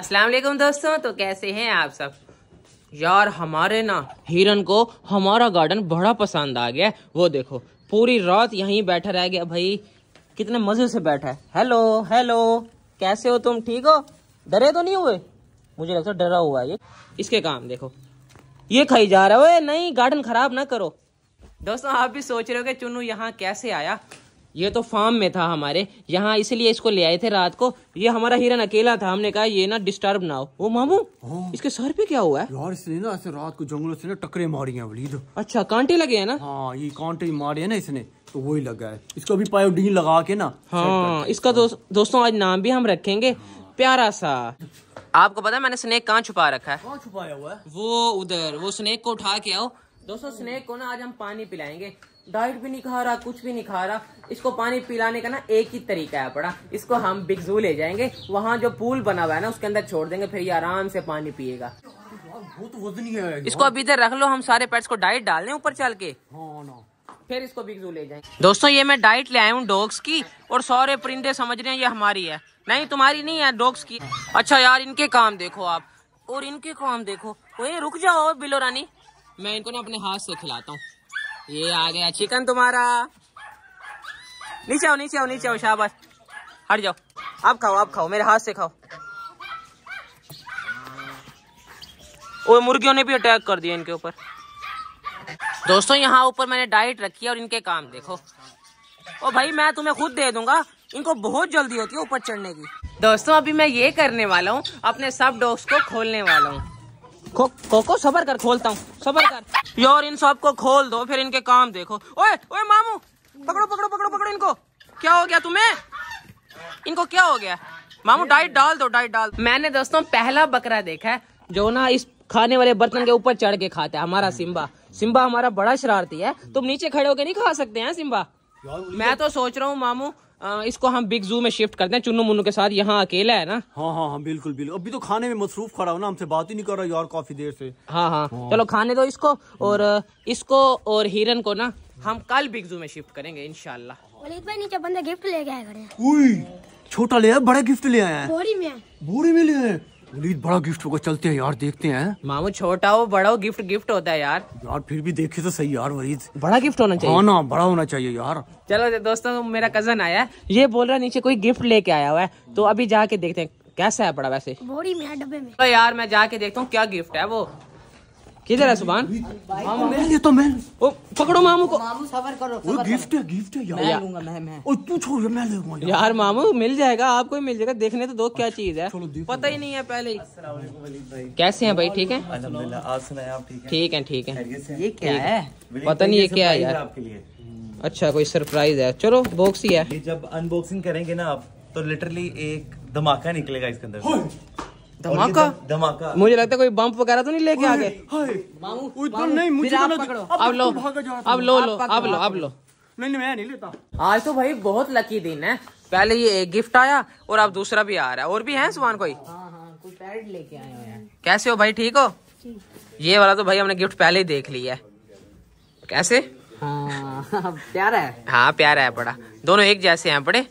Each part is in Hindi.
अस्सलाम वालेकुम दोस्तों तो कैसे हैं आप सब यार हमारे ना हिरन को हमारा गार्डन बड़ा पसंद आ गया वो देखो पूरी रात यहीं बैठा रह गया भाई कितने मज़े से बैठा है हेलो हेलो कैसे हो तुम ठीक हो डरे तो नहीं हुए मुझे लगता है डरा हुआ है ये इसके काम देखो ये खाई जा रहा है नहीं गार्डन खराब ना करो दोस्तों आप भी सोच रहे हो कि चुनू यहाँ कैसे आया ये तो फार्म में था हमारे यहाँ इसलिए इसको ले आए थे रात को ये हमारा हिरन अकेला था हमने कहा ये ना डिस्टर्ब ना हो वो मामू हाँ। इसके सर पे क्या हुआ है यार इसने ना ऐसे रात को जंगलों से ना टकरे मारी है वलीद अच्छा कांटे लगे है ना हाँ ये कांटे मारे है ना इसने तो वही लगा है इसको अभी पायोडीन लगा के ना हाँ इसका दोस्तों आज नाम भी हम रखेंगे प्यारा सा आपको पता है मैंने स्नेक कहाँ छुपा रखा है कहाँ छुपाया हुआ है वो उधर वो स्नेक को उठा के आओ दोस्तों स्नेक को ना आज हम पानी पिलाएंगे डाइट भी नहीं खा रहा कुछ भी नहीं खा रहा इसको पानी पिलाने का ना एक ही तरीका है बड़ा इसको हम बिगजू ले जाएंगे वहाँ जो पूल बना हुआ है ना उसके अंदर छोड़ देंगे फिर ये आराम से पानी पिएगा तो इसको अभी इधर रख लो हम सारे पेट्स को डाइट डाल दें ऊपर चल के हाँ, हाँ, हाँ। फिर इसको बिगजू ले जाएंगे दोस्तों ये मैं डाइट ले आया हूँ डॉग्स की और सारे परिंदे समझ रहे हैं ये हमारी है नहीं तुम्हारी नहीं है डॉग्स की अच्छा यार इनके काम देखो आप और इनके काम देखो वही रुक जाओ बिलो रानी मैं इनको ना अपने हाथ से खिलाता हूँ ये आ गया चिकन तुम्हारा नीचे आओ नीचे आओ नीचे आओ शाबाश हट जाओ अब खाओ अब खाओ मेरे हाथ से खाओ और मुर्गियों ने भी अटैक कर दिया इनके ऊपर दोस्तों यहाँ ऊपर मैंने डाइट रखी है और इनके काम देखो ओ भाई मैं तुम्हें खुद दे दूंगा इनको बहुत जल्दी होती है ऊपर चढ़ने की दोस्तों अभी मैं ये करने वाला हूँ अपने सब डॉग्स को खोलने वाला हूँ को, को सबर कर खोलता हूँ सबर कर यार इन सबको खोल दो फिर इनके काम देखो ओए ओए मामू पकड़ो पकड़ो पकड़ो पकड़ो इनको क्या हो गया तुम्हें इनको क्या हो गया मामू डाइट डाल दो डाइट डाल मैंने दोस्तों पहला बकरा देखा है जो ना इस खाने वाले बर्तन के ऊपर चढ़ के खाता है हमारा सिम्बा सिम्बा हमारा बड़ा शरारती है तुम नीचे खड़े होके नहीं खा सकते हैं सिम्बा मैं तो सोच रहा हूँ मामू आ, इसको हम बिग जू में शिफ्ट करते हैं चुन्नू मुन्नू के साथ यहाँ अकेला है ना हाँ हाँ हाँ बिल्कुल बिल्कुल अभी तो खाने में मसरूफ खड़ा हो ना हमसे बात ही नहीं कर रहा यार काफी देर से हाँ हाँ, हाँ। चलो खाने दो इसको और इसको और हिरन को ना हम कल बिग जू में शिफ्ट करेंगे इनशाला शाह बंदा गिफ्ट ले गया छोटा ले आया बड़ा गिफ्ट ले आया बोरी में बोरी में ले आया उम्मीद बड़ा गिफ्ट होगा चलते हैं यार देखते हैं मामू छोटा हो बड़ा हो गिफ्ट गिफ्ट होता है यार यार फिर भी देखे तो सही यार वरीद बड़ा गिफ्ट होना चाहिए हाँ ना बड़ा होना चाहिए यार चलो दोस्तों मेरा कजन आया है ये बोल रहा नीचे कोई गिफ्ट लेके आया हुआ है तो अभी जाके देखते हैं कैसा है बड़ा वैसे बोरी में डब्बे में तो यार मैं जाके देखता हूँ क्या गिफ्ट है वो किधर है सुबान ये तो मैं ओ पकड़ो मामू को मामू सबर करो वो गिफ्ट है गिफ्ट है यार मैं लूंगा मैं मैं ओ तू छोड़ मैं ले लूंगा यार मामू मिल जाएगा आपको ही मिल जाएगा देखने तो दो क्या अच्छा, चीज है पता ही नहीं है पहले ही कैसे हैं भाई ठीक है ठीक है ठीक है ये क्या है पता नहीं ये क्या है यार आपके लिए अच्छा कोई सरप्राइज है चलो बॉक्स ही है जब अनबॉक्सिंग करेंगे ना आप तो लिटरली एक धमाका निकलेगा इसके अंदर धमाका धमाका मुझे लगता है कोई बम्प वगैरह तो नहीं लेके आ गए आज तो भाई बहुत लकी दिन है पहले ये एक गिफ्ट आया और अब दूसरा भी आ रहा है और भी है सुबह कोई पैड हाँ, हाँ, लेके आए कैसे हो भाई ठीक हो ये वाला तो भाई हमने गिफ्ट पहले ही देख लिया है कैसे हाँ प्यारा है हाँ प्यारा है बड़ा दोनों एक जैसे हैं बड़े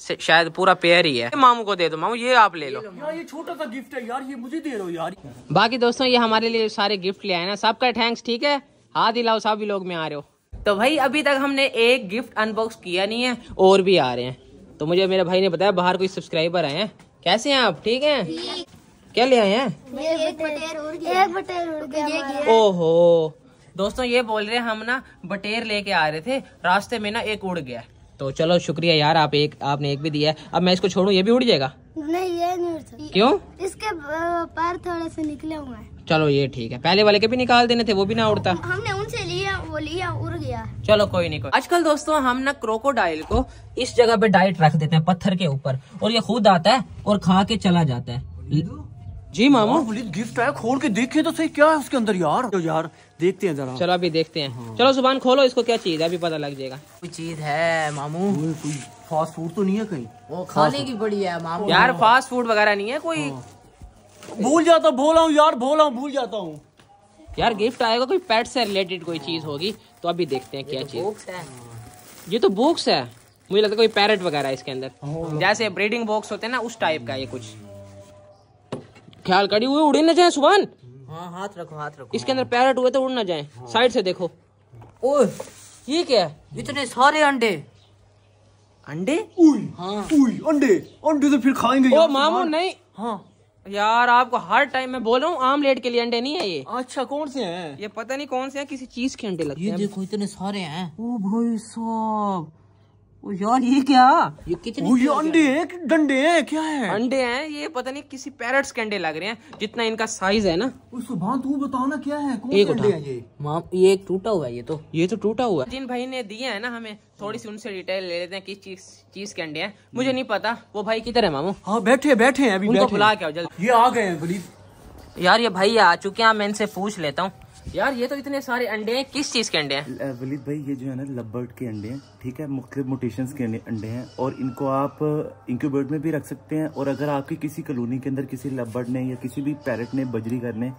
शायद पूरा पेयर ही है मामू को दे दो मामू ये आप ले लो यार ये छोटा सा गिफ्ट है यार ये मुझे दे दो यार बाकी दोस्तों ये हमारे लिए सारे गिफ्ट ले आए ना सबका थैंक्स ठीक है हाथ लाओ सभी लोग में आ रहे हो तो भाई अभी तक हमने एक गिफ्ट अनबॉक्स किया नहीं है और भी आ रहे हैं तो मुझे मेरे भाई ने बताया बाहर कोई सब्सक्राइबर आए हैं कैसे हैं आप ठीक हैं क्या ले आए हैं ओहो दोस्तों ये बोल रहे हम ना बटेर लेके आ रहे थे रास्ते में ना एक उड़ गया तो चलो शुक्रिया यार आप एक आपने एक भी दिया है अब मैं इसको छोड़ू ये भी उड़ जाएगा नहीं ये नहीं क्यों इसके पैर थोड़े से निकले हुए हैं चलो ये ठीक है पहले वाले के भी निकाल देने थे वो भी ना उड़ता हमने उनसे लिया वो लिया उड़ गया चलो कोई नहीं कोई आजकल दोस्तों हम ना क्रोकोडाइल को इस जगह पे डाइट रख देते हैं पत्थर के ऊपर और ये खुद आता है और खा के चला जाता है जी मामा गिफ्ट है खोल के देखे तो सही क्या है उसके अंदर यार तो यार देखते हैं जरा चलो अभी देखते हैं हाँ। चलो सुबह खोलो इसको क्या चीज है अभी पता लग जाएगा कोई चीज है मामू कोई फास्ट फूड तो नहीं है कहीं वो खाने की बड़ी है मामू यार फास्ट फूड वगैरह नहीं है कोई हाँ। भूल जाता बोला हूँ यार बोला हूँ भूल जाता हूँ यार गिफ्ट आएगा कोई पेट से रिलेटेड कोई चीज हाँ। होगी तो अभी देखते हैं क्या तो चीज हाँ। ये तो बुक्स है मुझे लगता है कोई पैरेट वगैरह इसके अंदर जैसे ब्रीडिंग बॉक्स होते हैं ना उस टाइप का ये कुछ ख्याल करी हुए उड़ी ना जाए सुबह हाँ हाथ रखो हाथ रखो इसके अंदर पैरट हुए तो उड़ ना जाए हाँ। साइड से देखो ओह ये क्या है इतने सारे अंडे अंडे हाँ। अंडे अंडे तो फिर खाएंगे ओ मामू नहीं हाँ यार आपको हर टाइम मैं बोल रहा हूँ आमलेट के लिए अंडे नहीं है ये अच्छा कौन से हैं ये पता नहीं कौन से हैं किसी चीज के अंडे लगते हैं देखो इतने सारे हैं ओ भाई साहब यार ये क्या ये कितने अंडे हैं डंडे हैं क्या है अंडे हैं ये पता नहीं किसी पैरट्स के अंडे लग रहे हैं जितना इनका साइज है ना सुबह तू बताओ ना क्या है एक अंडे हैं ये माँ ये एक टूटा हुआ है ये तो ये तो टूटा हुआ है जिन भाई ने दिए है ना हमें थोड़ी सी उनसे डिटेल ले लेते हैं किस चीज चीज के अंडे हैं मुझे नहीं पता वो भाई किधर है मामू हाँ बैठे बैठे हैं अभी बुला के आओ जल्द ये आ गए यार ये भाई आ चुके हैं मैं इनसे पूछ लेता हूँ यार ये तो इतने सारे अंडे हैं किस चीज के अंडे हैं वलीद भाई ये जो है ना लबर्ड के अंडे हैं ठीक है मुख्य मोटेशन के अंडे हैं और इनको आप इंक्यूबेट में भी रख सकते हैं और अगर आपकी किसी कॉलोनी के अंदर किसी लबर्ड ने या किसी भी पैरट ने बजरी करने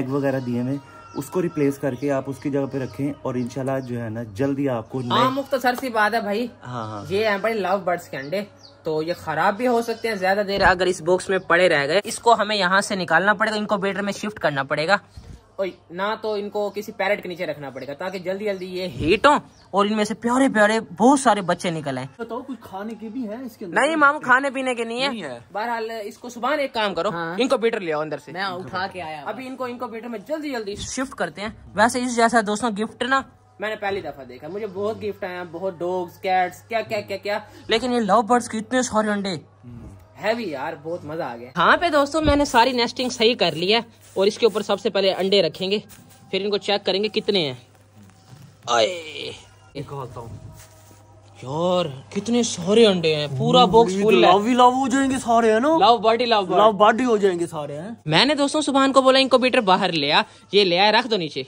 एग वगैरह दिए हुए उसको रिप्लेस करके आप उसकी जगह पे रखें और इनशाला जो है ना जल्दी आपको हाँ मुख्तसर सी बात है भाई हाँ हाँ ये है बड़े लव बर्ड्स के अंडे तो ये खराब भी हो सकते हैं ज्यादा देर अगर इस बॉक्स में पड़े रह गए इसको हमें यहाँ से निकालना पड़ेगा इनको बेटर में शिफ्ट करना पड़ेगा और ना तो इनको किसी पैरेट के नीचे रखना पड़ेगा ताकि जल्दी जल्दी ये हीट हो और इनमें से प्यारे प्यारे बहुत सारे बच्चे निकल आए बताओ तो कुछ खाने के भी है इसके नहीं मामू खाने पीने के नहीं है, है। बहरहाल इसको सुबह एक काम करो हाँ। इनको बीटर अंदर से मैं उठा के आया अभी इनको इनको बीटर में जल्दी जल्दी शिफ्ट करते हैं वैसे इस जैसा दोस्तों गिफ्ट ना मैंने पहली दफा देखा मुझे बहुत गिफ्ट आया बहुत डॉग्स कैट्स क्या क्या क्या क्या लेकिन ये लव बर्ड्स के इतने सारे अंडे हैवी यार बहुत मजा आ गया हाँ पे दोस्तों मैंने सारी नेस्टिंग सही कर ली है और इसके ऊपर सबसे पहले अंडे रखेंगे फिर इनको चेक करेंगे कितने हैं आए यार कितने सारे अंडे हैं पूरा बॉक्स फुल तो है लव लव हो जाएंगे सारे है ना love body love love body हो जाएंगे सारे हैं मैंने दोस्तों सुबह को बोला इनको बीटर बाहर ले आ ये ले आए रख दो नीचे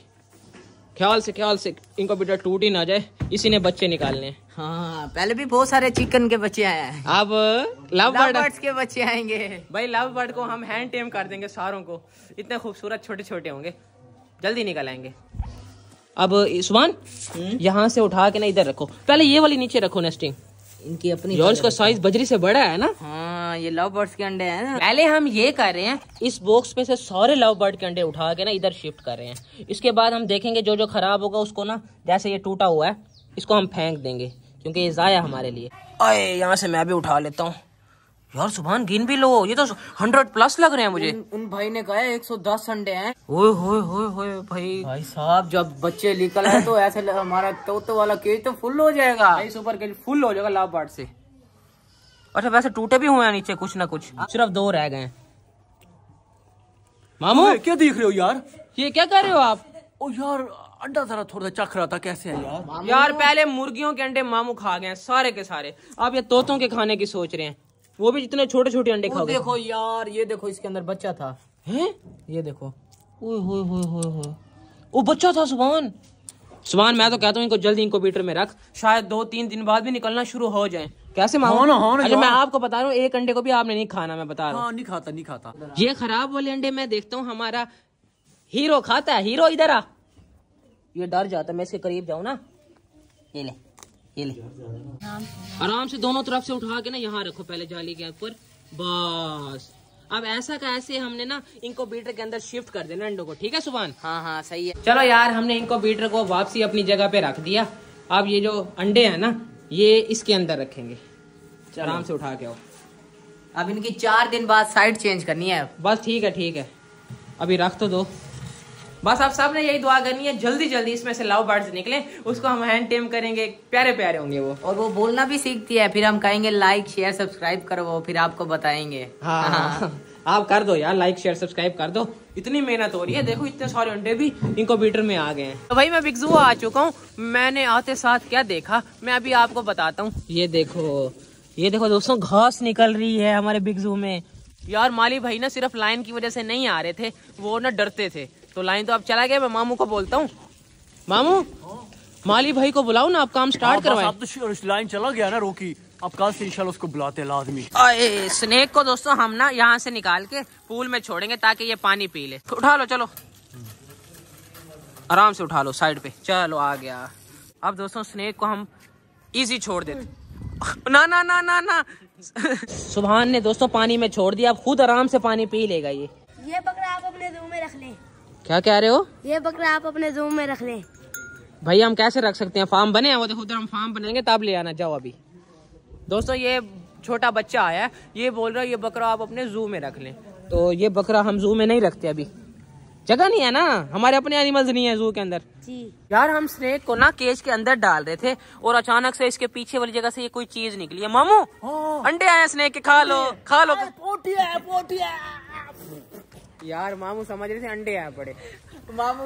ख्याल से ख्याल से इनको बेटा टूट ही ना जाए इसी ने बच्चे निकालने हाँ पहले भी बहुत सारे चिकन के बच्चे आए हैं अब लव बर्ड के बच्चे आएंगे भाई लव बर्ड को हम हैंड टेम कर देंगे सारों को इतने खूबसूरत छोटे छोटे होंगे जल्दी निकल आएंगे अब सुबह हम्म। यहाँ से उठा के ना इधर रखो पहले ये वाली नीचे रखो नेस्टिंग इनकी अपनी जॉर्ज का साइज बजरी से बड़ा है ना हाँ ये लव बर्ड्स के अंडे हैं पहले हम ये कर रहे हैं इस बॉक्स में से सारे लव बर्ड के अंडे उठा के ना इधर शिफ्ट कर रहे हैं इसके बाद हम देखेंगे जो जो खराब होगा उसको ना जैसे ये टूटा हुआ है इसको हम फेंक देंगे क्योंकि ये ज़ाया हमारे लिए आए यहाँ से मैं भी उठा लेता हूँ यार सुभान गिन भी लो ये तो हंड्रेड प्लस लग रहे हैं मुझे उन, उन भाई ने कहा एक सौ दस अंडे हैं ओए होए होए होए भाई भाई साहब जब बच्चे निकल आए तो ऐसे हमारा तो वाला केज तो फुल हो जाएगा भाई सुपर केज फुल हो जाएगा लाभ पार्ट से अच्छा वैसे टूटे भी हुए हैं नीचे कुछ ना कुछ सिर्फ दो रह गए मामू क्या देख रहे हो यार ये क्या कर रहे हो आप ओ यार अंडा जरा थोड़ा चख रहा था कैसे है यार यार पहले मुर्गियों के अंडे मामू खा गए सारे के सारे आप ये तोतों के खाने की सोच रहे हैं वो भी जितने छोटे छोटे अंडे खाओगे देखो यार ये देखो इसके अंदर बच्चा था हैं ये देखो ओए वो बच्चा था सुबहान सुबहान मैं तो कहता हूँ इनको जल्दी इंक्यूबेटर में रख शायद दो तीन दिन बाद भी निकलना शुरू हो जाए कैसे मांगो ना, हाँ ना, अच्छा, मैं आपको बता रहा हूँ एक अंडे को भी आपने नहीं खाना मैं बता रहा हूँ हाँ, नहीं खाता नहीं खाता ये खराब वाले अंडे मैं देखता हूँ हमारा हीरो खाता है हीरो इधर आ ये डर जाता है मैं इसके करीब जाऊँ ना ये ले ये ले आराम से दोनों तरफ से उठा के ना यहाँ रखो पहले जाली के ऊपर बस अब ऐसा का ऐसे हमने ना इनको बीटर के अंदर शिफ्ट कर देना अंडो को ठीक है सुबह हाँ हाँ सही है चलो यार हमने इनको बीटर को वापसी अपनी जगह पे रख दिया अब ये जो अंडे है ना ये इसके अंदर रखेंगे आराम से उठा के आओ अब इनकी चार दिन बाद साइड चेंज करनी है बस ठीक है ठीक है अभी रख तो दो बस आप सब ने यही दुआ करनी है जल्दी जल्दी इसमें से लव बर्ड्स निकले उसको हम हैंड टेम करेंगे प्यारे प्यारे होंगे वो और वो बोलना भी सीखती है फिर हम कहेंगे लाइक शेयर सब्सक्राइब करो वो फिर आपको बताएंगे हाँ, हाँ।, हाँ।, हाँ। आप कर दो यार लाइक शेयर सब्सक्राइब कर दो इतनी मेहनत हो रही है देखो इतने सारे अंडे भी इनको बीटर में आ गए हैं तो भाई मैं बिगजू आ चुका हूँ मैंने आते साथ क्या देखा मैं अभी आपको बताता हूँ ये देखो ये देखो दोस्तों घास निकल रही है हमारे बिग्जू में यार माली भाई ना सिर्फ लाइन की वजह से नहीं आ रहे थे वो ना डरते थे तो लाइन तो आप चला गया मैं मामू को बोलता हूँ मामू माली भाई को बुलाओ ना आप काम हाँ, स्टार्ट करवाए तो लाइन चला गया ना रोकी अब कल से इंशाल्लाह उसको बुलाते हैं लाजमी स्नेक को दोस्तों हम ना यहाँ से निकाल के पूल में छोड़ेंगे ताकि ये पानी पी ले तो उठा लो चलो आराम से उठा लो साइड पे चलो आ गया अब दोस्तों स्नेक को हम इजी छोड़ देते ना ना ना ना ना सुबहान ने दोस्तों पानी में छोड़ दिया अब खुद आराम से पानी पी लेगा ये ये पकड़ा आप अपने रूम में रख ले क्या कह रहे हो ये बकरा आप अपने जूम में रख ले भैया हम कैसे रख सकते हैं फार्म बने हैं वो देखो उधर हम फार्म बनेंगे तब ले आना जाओ अभी दोस्तों ये छोटा बच्चा आया है ये बोल रहा है ये बकरा आप अपने जू में रख लें तो ये बकरा हम जू में नहीं रखते अभी जगह नहीं है ना हमारे अपने एनिमल्स नहीं है जू के अंदर जी यार हम स्नेक को ना केज के अंदर डाल रहे थे और अचानक से इसके पीछे वाली जगह से ये कोई चीज निकली है मामू हाँ। अंडे आए स्नेक के खा लो खा लो पोटिया पोटिया यार मामू समझ रहे थे अंडे यहाँ पड़े मामू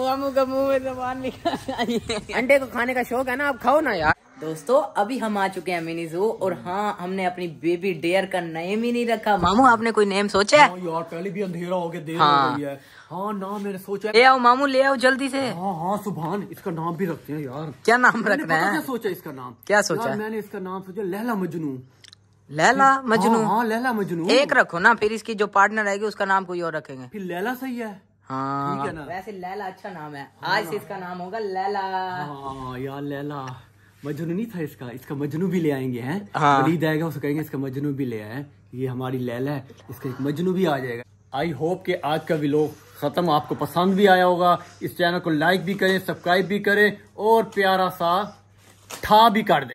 मामू का मुंह में जबान निकाल अंडे को खाने का शौक है ना आप खाओ ना यार दोस्तों अभी हम आ चुके हैं मिनी जू और हाँ हमने अपनी बेबी डेयर का नेम ही नहीं रखा मामू आपने कोई नेम सोचा है हाँ यार पहले भी अंधेरा हो गया देर हाँ। हो गई है हाँ नाम मैंने सोचा ले आओ मामू ले आओ जल्दी से हाँ हाँ सुभान इसका नाम भी रखते हैं यार क्या नाम रखना है सोचा इसका नाम क्या सोचा मैंने इसका नाम सोचा लहला मजनू लैला मजनू हाँ, हाँ, लैला मजनू एक रखो ना फिर इसकी जो पार्टनर आएगी उसका नाम कोई और रखेंगे फिर लैला सही है हाँ ना? वैसे लैला अच्छा नाम है हाँ, आज से इसका नाम होगा लैला हाँ यार लैला मजनू नहीं था इसका इसका मजनू भी ले आएंगे हैं हाँ। आएगा उसको कहेंगे इसका मजनू भी ले आए ये हमारी लैला है इसका एक मजनू भी आ जाएगा आई होप के आज का विलोक ख़त्म आपको पसंद भी आया होगा इस चैनल को लाइक भी करें सब्सक्राइब भी करें और प्यारा सा था भी कर दे